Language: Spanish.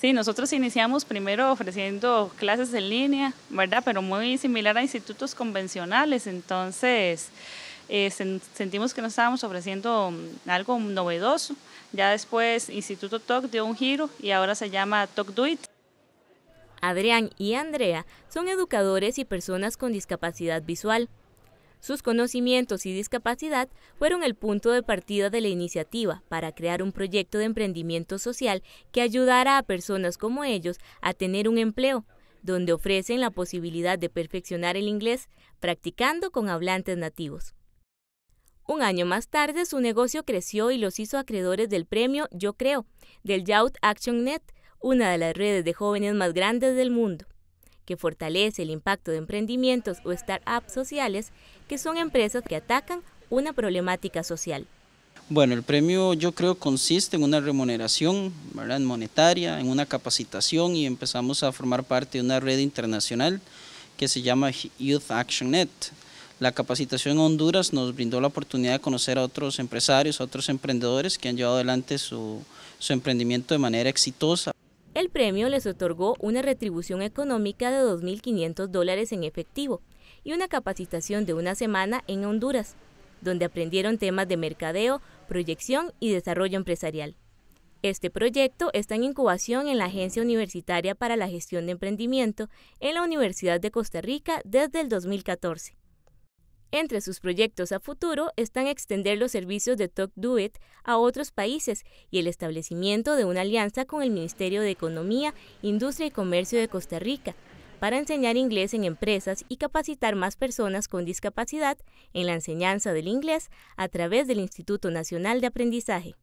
Sí, nosotros iniciamos primero ofreciendo clases en línea, ¿verdad? Pero muy similar a institutos convencionales, entonces eh, sentimos que no estábamos ofreciendo mm, algo novedoso. Ya después Instituto TOC dio un giro y ahora se llama TOC Adrián y Andrea son educadores y personas con discapacidad visual. Sus conocimientos y discapacidad fueron el punto de partida de la iniciativa para crear un proyecto de emprendimiento social que ayudara a personas como ellos a tener un empleo, donde ofrecen la posibilidad de perfeccionar el inglés practicando con hablantes nativos. Un año más tarde, su negocio creció y los hizo acreedores del premio Yo Creo, del Youth Action Net, una de las redes de jóvenes más grandes del mundo que fortalece el impacto de emprendimientos o startups sociales, que son empresas que atacan una problemática social. Bueno, el premio yo creo consiste en una remuneración monetaria, en una capacitación y empezamos a formar parte de una red internacional que se llama Youth Action Net. La capacitación en Honduras nos brindó la oportunidad de conocer a otros empresarios, a otros emprendedores que han llevado adelante su emprendimiento de manera exitosa premio les otorgó una retribución económica de 2.500 dólares en efectivo y una capacitación de una semana en Honduras, donde aprendieron temas de mercadeo, proyección y desarrollo empresarial. Este proyecto está en incubación en la Agencia Universitaria para la Gestión de Emprendimiento en la Universidad de Costa Rica desde el 2014. Entre sus proyectos a futuro están extender los servicios de Talk Do a otros países y el establecimiento de una alianza con el Ministerio de Economía, Industria y Comercio de Costa Rica para enseñar inglés en empresas y capacitar más personas con discapacidad en la enseñanza del inglés a través del Instituto Nacional de Aprendizaje.